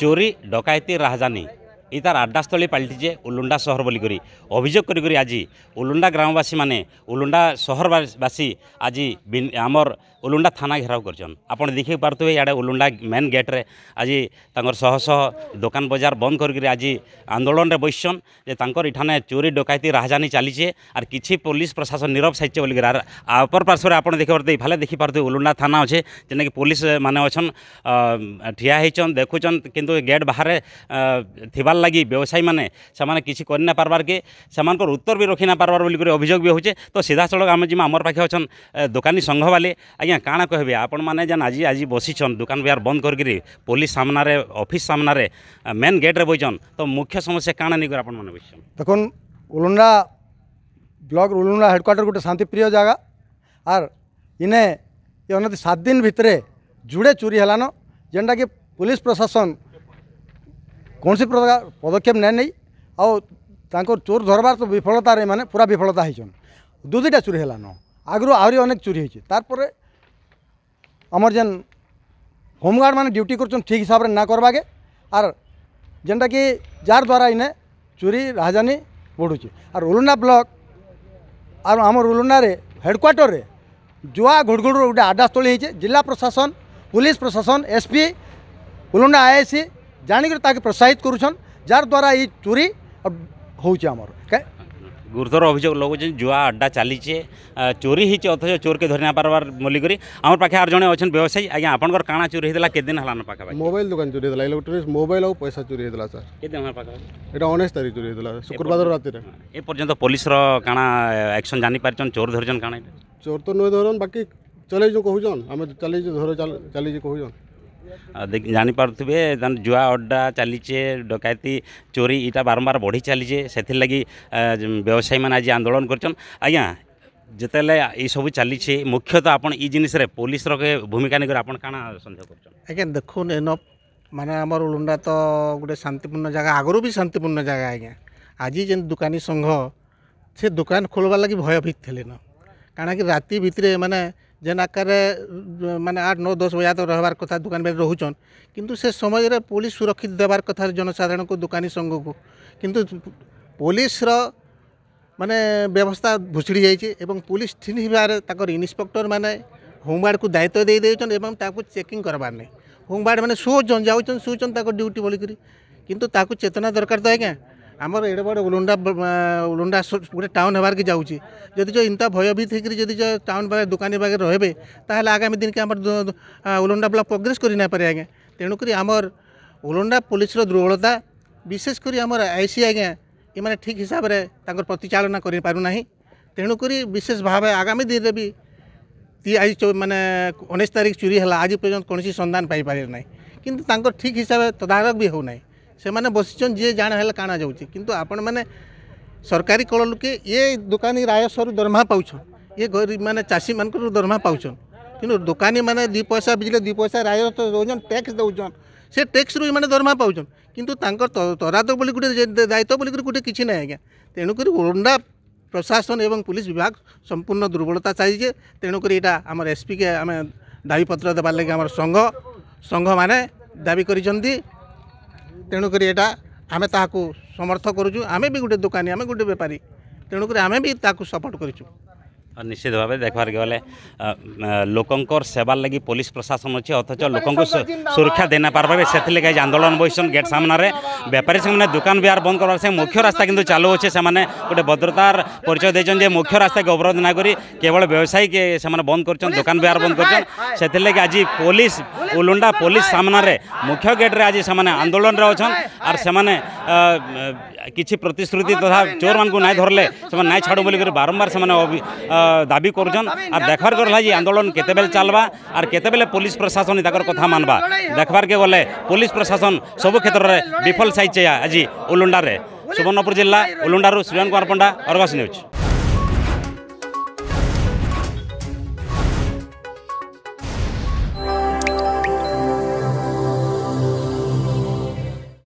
चोरी डकायती राहजानी এই তার আড্ডাস্থলী পাল্টিছে উলুন্ডা সহর বলি করে অভিযোগ করি করে আজি উলুন্ডা গ্রামবাসী মানে উলুন্ডা সহরবাসী আজি আমার উলুন্ডা থানা ঘেরাও করছেন আপনার দেখি পারুবে ইয়াড়ে উলুন্ডা মেন গেট্রে আজি তাঁর শহ শহ দোকান বজার বন্ধ করি আজি আন্দোলনরে বসছন যে তাঁর এখানে চোরি ডকাইতি রাহাজানি চালিছে আর কিছু পুলিশ প্রশাসন নীরব সাইছে বলি অপর পার্শ্বরে আপনার দেখি পারুবে ইফালে দেখি পারুবে উলুন্ডা থানা অছে যেটাকি পুলিশ মানে অছন ঠিয়া হয়েছন দেখুছন কিন্তু গেট বাহারে থিবা ହେବାର୍ ଲାଗି ବ୍ୟବସାୟୀମାନେ ସେମାନେ କିଛି କରିନାପାର୍ବାର୍କେ ସେମାନଙ୍କର ଉତ୍ତର ବି ରଖି ପାର୍ବାର୍ ବୋଲିକରି ଅଭିଯୋଗ ବି ହେଉଛେ ତ ସିଧାସଳଖ ଆମେ ଯିମା ଆମର ପାଖେ ଅଛନ୍ ଦୋକାନୀ ସଂଘ ସଂଘବାଲେ ଆଜ୍ଞା କାଣା କହିବେ ଆପଣମାନେ ଯେନ୍ ଆଜି ଆଜି ବସିଛନ୍ ଦୋକାନ ବଜାର ବନ୍ଦ କରିକିରି ପୋଲିସ ସାମ୍ନାରେ ଅଫିସ୍ ସାମ୍ନାରେ ମେନ୍ ଗେଟ୍ରେ ବସିଛନ୍ ତ ମୁଖ୍ୟ ସମସ୍ୟା କାଣା ନେଇକରି ଆପଣମାନେ ବସିଛନ୍ ଦେଖୁନ୍ ଉଲୁଣ୍ଡା ବ୍ଲକ୍ ଉଲୁଣ୍ଡା ହେଡ଼କ୍ୱାର୍ଟର ଗୋଟେ ଶାନ୍ତିପ୍ରିୟ ଜାଗା ଆର୍ ଇନେ ଏ ଅନତି ସାତ ଦିନ ଭିତରେ ଯୁଡ଼େ ଚୋରି ହେଲାନ ଯେନ୍ଟାକି ପୋଲିସ ପ୍ରଶାସନ କୌଣସି ପ୍ରକାର ପଦକ୍ଷେପ ନେଇ ନେଇ ଆଉ ତାଙ୍କର ଚୋର ଧରବାର ତ ବିଫଳତାରେ ଏମାନେ ପୁରା ବିଫଳତା ହେଇଛନ୍ ଦୁଇ ଦୁଇଟା ଚୋରି ହେଲାନ ଆଗରୁ ଆହୁରି ଅନେକ ଚୋରି ହେଇଛି ତାପରେ ଆମର ଯେନ୍ ହୋମଗାର୍ଡ଼ ମାନେ ଡ୍ୟୁଟି କରୁଛନ୍ ଠିକ୍ ହିସାବରେ ନା କରବାକେ ଆର୍ ଯେନ୍ଟାକି ଯାହାର ଦ୍ୱାରା ଇନେ ଚୋରି ରାହାଜାନୀ ବଢ଼ୁଛି ଆର୍ ଉଲୁଣ୍ଡା ବ୍ଲକ ଆର୍ ଆମର ଉଲୁଣ୍ଡାରେ ହେଡ଼କ୍ୱାର୍ଟରରେ ଜୁଆ ଘୁଡ଼ଘୁଡ଼ରୁ ଗୋଟେ ଆଡ଼ାସ୍ଥଳୀ ହେଇଛେ ଜିଲ୍ଲା ପ୍ରଶାସନ ପୁଲିସ୍ ପ୍ରଶାସନ ଏସ୍ପି ଉଲୁଣ୍ଡା ଆଇଆଇସି ଜାଣିକରି ତାକେ ପ୍ରୋତ୍ସାହିତ କରୁଛନ୍ ଯାହାଦ୍ୱାରା ଏଇ ଚୋରି ହେଉଛି ଆମର গুরুতর অভিযোগ লগুছেন জুয়া আড্ডা চালিছে চোরি হয়েছে অথচ চোরকে ধরে না পারবার বলিকি আমার পাখে আর জনে অনেক ব্যবসায়ী আজ্ঞা আপনার কাণা চোরি হয়েছিল কেদিন হল পাখাপাখি মোবাইল দোকান চোরি হয়েছিল ইলেকট্রোনিক্স মোবাইল আর পয়সা চোরি হয়েছিল স্যার কেদিন হল পাখাপাখি এটা উনিশ তারিখ চোরি হয়েছিল শুক্রবার রাতে এ পর্যন্ত পুলিশর কাণা একশন জানিপারিছন চোর ধরিছন কাণা চোর তো নয় ধরন বাকি চলেই যে কহুছন আমি চালিয়ে ধরে চালিয়ে কহুছন জানিপারে জুয়া অড্ডা চালিছে ডকায়তি চোরি এটা বারম্বার বড়ি চালিছে সেগে ব্যবসায়ী মানে আজ আন্দোলন করছেন আজ্ঞা যেতলে এইসব চালিছে মুখ্যতঃ আপনার এই জিনিসের পুলিশর ভূমিকা নিয়ে আপনার কানা সন্দেহ করছেন আজ্ঞা দেখুন এন মানে আমার উলুন্ডা তো গোটে শান্তিপূর্ণ জায়গা আগর বি শান্তিপূর্ণ জায়গা আজ্ঞা আজি যে দোকানী সংঘ সে দোকান খোলবার লাগি ভয়ভীত লেন কারণ কি রাতে ভিতরে মানে जेन आकार मानने आठ नौ दस बजा तो रहबार कथा दुकान बारे रोचन किंतु से समय रे पुलिस सुरक्षित देवार कथा जनसाधारण को दुकानी संघ को किंतु पुलिस रो माने व्यवस्था भुसड़ी जाइए एवं पुलिस ठीक हबार ताकर इन्स्पेक्टर मैंने होमगार्ड को दायित्व दे देछन एवं चेकिंग करवार नहीं होमगार्ड मैंने सोचन जाऊन सोचन ताको ड्यूटी बोलिकी किंतु ताकू चेतना दरकार तो आज्ञा ଆମର ଏଡ଼େ ବଡ଼ ଉଲୁଣ୍ଡା ଉଲୁଣ୍ଡା ଗୋଟେ ଟାଉନ୍ ହେବାରକି ଯାଉଛି ଯଦି ଯେଉଁ ଇନ୍ତା ଭୟଭୀତ ହେଇକରି ଯଦି ଯେଉଁ ଟାଉନ୍ ପାଖରେ ଦୋକାନୀ ପାଖରେ ରହିବେ ତାହେଲେ ଆଗାମୀ ଦିନକେ ଆମର ଉଲୁଣ୍ଡା ବ୍ଲକ୍ ପ୍ରୋଗ୍ରେସ୍ କରି ନାଇପାରେ ଆଜ୍ଞା ତେଣୁକରି ଆମର ଉଲୁଣ୍ଡା ପୋଲିସର ଦୁର୍ବଳତା ବିଶେଷ କରି ଆମର ଆଇ ସି ଆଜ୍ଞା ଏମାନେ ଠିକ୍ ହିସାବରେ ତାଙ୍କର ପ୍ରତିଚାଳନା କରିପାରୁନାହିଁ ତେଣୁକରି ବିଶେଷ ଭାବେ ଆଗାମୀ ଦିନରେ ବି ଆଜି ମାନେ ଉଣେଇଶ ତାରିଖ ଚୋରି ହେଲା ଆଜି ପର୍ଯ୍ୟନ୍ତ କୌଣସି ସନ୍ଧାନ ପାଇପାରିଲେ ନାହିଁ କିନ୍ତୁ ତାଙ୍କର ଠିକ୍ ହିସାବରେ ତଦାରଖ ବି ହେଉନାହିଁ ସେମାନେ ବସିଛନ୍ ଯିଏ ଜାଣ ହେଲେ କାଣା ଯାଉଛି କିନ୍ତୁ ଆପଣମାନେ ସରକାରୀ କଳ ଲୋକେ ଇଏ ଦୋକାନୀ ରାୟସରୁ ଦରମା ପାଉଛନ୍ ଇଏ ଗରିବ ମାନେ ଚାଷୀମାନଙ୍କରୁ ଦରମା ପାଉଛନ୍ କିନ୍ତୁ ଦୋକାନୀମାନେ ଦୁଇ ପଇସା ବିଜିଲେ ଦୁଇ ପଇସା ରାୟ ଦେଉଛନ୍ ଟ୍ୟାକ୍ସ ଦେଉଛନ୍ ସେ ଟ୍ୟାକ୍ସରୁ ଏମାନେ ଦରମା ପାଉଛନ୍ କିନ୍ତୁ ତାଙ୍କର ତରାଦ ବୋଲି ଗୋଟେ ଦାୟିତ୍ୱ ବୋଲିକରି ଗୋଟେ କିଛି ନାହିଁ ଆଜ୍ଞା ତେଣୁକରି ଓଣ୍ଡା ପ୍ରଶାସନ ଏବଂ ପୁଲିସ ବିଭାଗ ସମ୍ପୂର୍ଣ୍ଣ ଦୁର୍ବଳତା ଚାଲିଛି ତେଣୁକରି ଏଇଟା ଆମର ଏସ୍ପିକେ ଆମେ ଦାବିପତ୍ର ଦେବାର ଲାଗି ଆମର ସଂଘ ସଂଘମାନେ ଦାବି କରିଛନ୍ତି ତେଣୁକରି ଏଇଟା ଆମେ ତାହାକୁ ସମର୍ଥ କରୁଛୁ ଆମେ ବି ଗୋଟେ ଦୋକାନୀ ଆମେ ଗୋଟେ ବେପାରୀ ତେଣୁକରି ଆମେ ବି ତାକୁ ସପୋର୍ଟ କରିଛୁ ନିଶ୍ଚିତ ଭାବେ ଦେଖିବାର୍କେ ଗଲେ ଲୋକଙ୍କର ସେବାର୍ ଲାଗି ପୋଲିସ ପ୍ରଶାସନ ଅଛି ଅଥଚ ଲୋକଙ୍କୁ ସୁରକ୍ଷା ଦେଇନପାରବେ ସେଥିଲାଗି ଆଜି ଆନ୍ଦୋଳନ ବସିଛନ୍ ଗେଟ୍ ସାମ୍ନାରେ ବେପାରୀ ସେମାନେ ଦୋକାନ ବିହାର ବନ୍ଦ କରବାର ସେ ମୁଖ୍ୟ ରାସ୍ତା କିନ୍ତୁ ଚାଲୁଅଛି ସେମାନେ ଗୋଟେ ଭଦ୍ରତାର ପରିଚୟ ଦେଇଛନ୍ତି ଯେ ମୁଖ୍ୟ ରାସ୍ତାକୁ ଅବରୋଧ ନା କରି କେବଳ ବ୍ୟବସାୟୀ ସେମାନେ ବନ୍ଦ କରୁଛନ୍ତି ଦୋକାନ ବିହାର ବନ୍ଦ କରୁଛନ୍ତି ସେଥିଲାଗି ଆଜି ପୋଲିସ ଉଲୁଣ୍ଡା ପୋଲିସ ସାମ୍ନାରେ ମୁଖ୍ୟ ଗେଟ୍ରେ ଆଜି ସେମାନେ ଆନ୍ଦୋଳନରେ ଅଛନ୍ ଆର୍ ସେମାନେ କିଛି ପ୍ରତିଶ୍ରୁତି ତଥା ଚୋରମାନଙ୍କୁ ନାଇଁ ଧରିଲେ ସେମାନେ ନାଇଁ ଛାଡ଼ୁ ବୋଲିକରି ବାରମ୍ବାର ସେମାନେ দাবি করছেন আর দেখবার গলা যে আন্দোলন কেতবেলে চালবা আর কেতবেলে পুলিশ প্রশাসন তাঁর কথা মানবা দেখবারকে গলে পুলিশ প্রশাসন সবু ক্ষেত্রে বিফল সাইছে আজ উলুন্ডারে সুবর্ণপুর জেলা উলুন্ডারু শ্রীরাম কুমার পণ্ডা অর্গস নিউজ